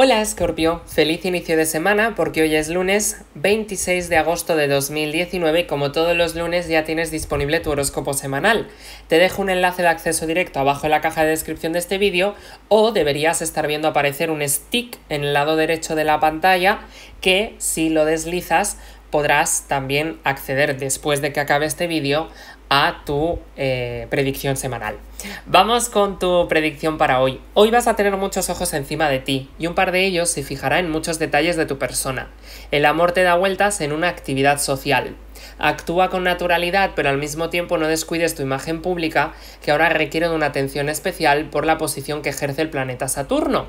Hola Scorpio, feliz inicio de semana porque hoy es lunes 26 de agosto de 2019 y como todos los lunes ya tienes disponible tu horóscopo semanal. Te dejo un enlace de acceso directo abajo en la caja de descripción de este vídeo o deberías estar viendo aparecer un stick en el lado derecho de la pantalla que si lo deslizas podrás también acceder después de que acabe este vídeo a tu eh, predicción semanal. Vamos con tu predicción para hoy. Hoy vas a tener muchos ojos encima de ti y un par de ellos se fijará en muchos detalles de tu persona. El amor te da vueltas en una actividad social. Actúa con naturalidad pero al mismo tiempo no descuides tu imagen pública que ahora requiere de una atención especial por la posición que ejerce el planeta Saturno.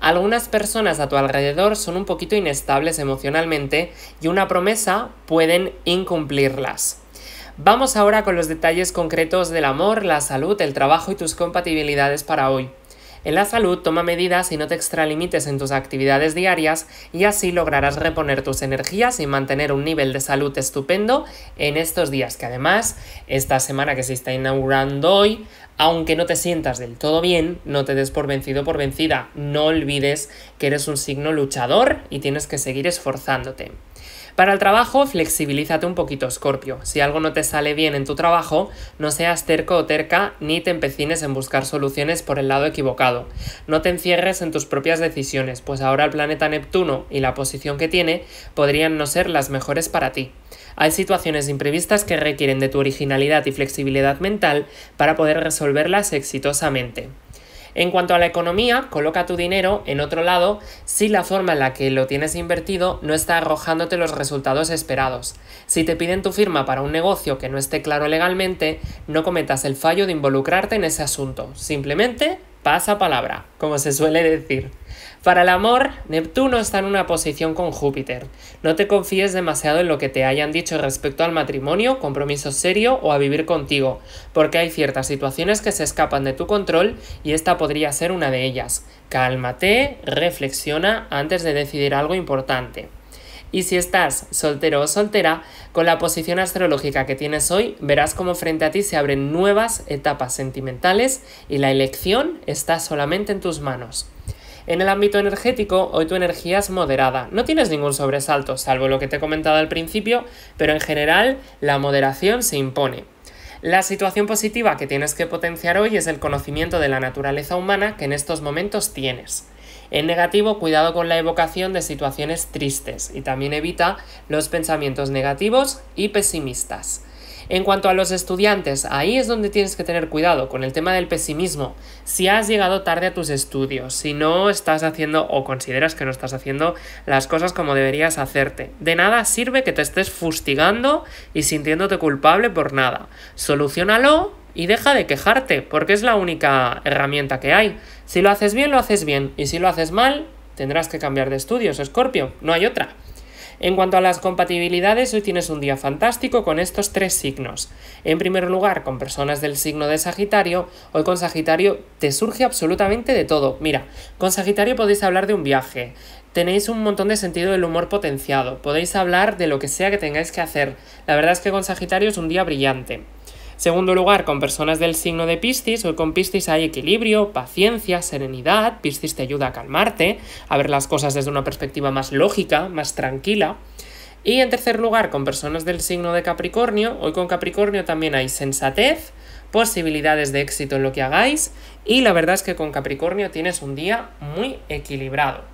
Algunas personas a tu alrededor son un poquito inestables emocionalmente y una promesa pueden incumplirlas. Vamos ahora con los detalles concretos del amor, la salud, el trabajo y tus compatibilidades para hoy. En la salud toma medidas y no te extralimites en tus actividades diarias y así lograrás reponer tus energías y mantener un nivel de salud estupendo en estos días que además esta semana que se está inaugurando hoy, aunque no te sientas del todo bien, no te des por vencido por vencida, no olvides que eres un signo luchador y tienes que seguir esforzándote. Para el trabajo, flexibilízate un poquito, Scorpio. Si algo no te sale bien en tu trabajo, no seas terco o terca ni te empecines en buscar soluciones por el lado equivocado. No te encierres en tus propias decisiones, pues ahora el planeta Neptuno y la posición que tiene podrían no ser las mejores para ti. Hay situaciones imprevistas que requieren de tu originalidad y flexibilidad mental para poder resolverlas exitosamente. En cuanto a la economía, coloca tu dinero en otro lado si la forma en la que lo tienes invertido no está arrojándote los resultados esperados. Si te piden tu firma para un negocio que no esté claro legalmente, no cometas el fallo de involucrarte en ese asunto. Simplemente pasa palabra, como se suele decir. Para el amor, Neptuno está en una posición con Júpiter. No te confíes demasiado en lo que te hayan dicho respecto al matrimonio, compromiso serio o a vivir contigo, porque hay ciertas situaciones que se escapan de tu control y esta podría ser una de ellas. Cálmate, reflexiona antes de decidir algo importante. Y si estás soltero o soltera, con la posición astrológica que tienes hoy, verás cómo frente a ti se abren nuevas etapas sentimentales y la elección está solamente en tus manos. En el ámbito energético, hoy tu energía es moderada. No tienes ningún sobresalto, salvo lo que te he comentado al principio, pero en general la moderación se impone. La situación positiva que tienes que potenciar hoy es el conocimiento de la naturaleza humana que en estos momentos tienes. En negativo, cuidado con la evocación de situaciones tristes y también evita los pensamientos negativos y pesimistas. En cuanto a los estudiantes, ahí es donde tienes que tener cuidado con el tema del pesimismo. Si has llegado tarde a tus estudios, si no estás haciendo o consideras que no estás haciendo las cosas como deberías hacerte, de nada sirve que te estés fustigando y sintiéndote culpable por nada. Solucionalo y deja de quejarte, porque es la única herramienta que hay. Si lo haces bien, lo haces bien, y si lo haces mal, tendrás que cambiar de estudios, Scorpio, no hay otra. En cuanto a las compatibilidades, hoy tienes un día fantástico con estos tres signos. En primer lugar, con personas del signo de Sagitario, hoy con Sagitario te surge absolutamente de todo. Mira, con Sagitario podéis hablar de un viaje, tenéis un montón de sentido del humor potenciado, podéis hablar de lo que sea que tengáis que hacer. La verdad es que con Sagitario es un día brillante. Segundo lugar, con personas del signo de Piscis, hoy con Piscis hay equilibrio, paciencia, serenidad, Piscis te ayuda a calmarte, a ver las cosas desde una perspectiva más lógica, más tranquila. Y en tercer lugar, con personas del signo de Capricornio, hoy con Capricornio también hay sensatez, posibilidades de éxito en lo que hagáis y la verdad es que con Capricornio tienes un día muy equilibrado.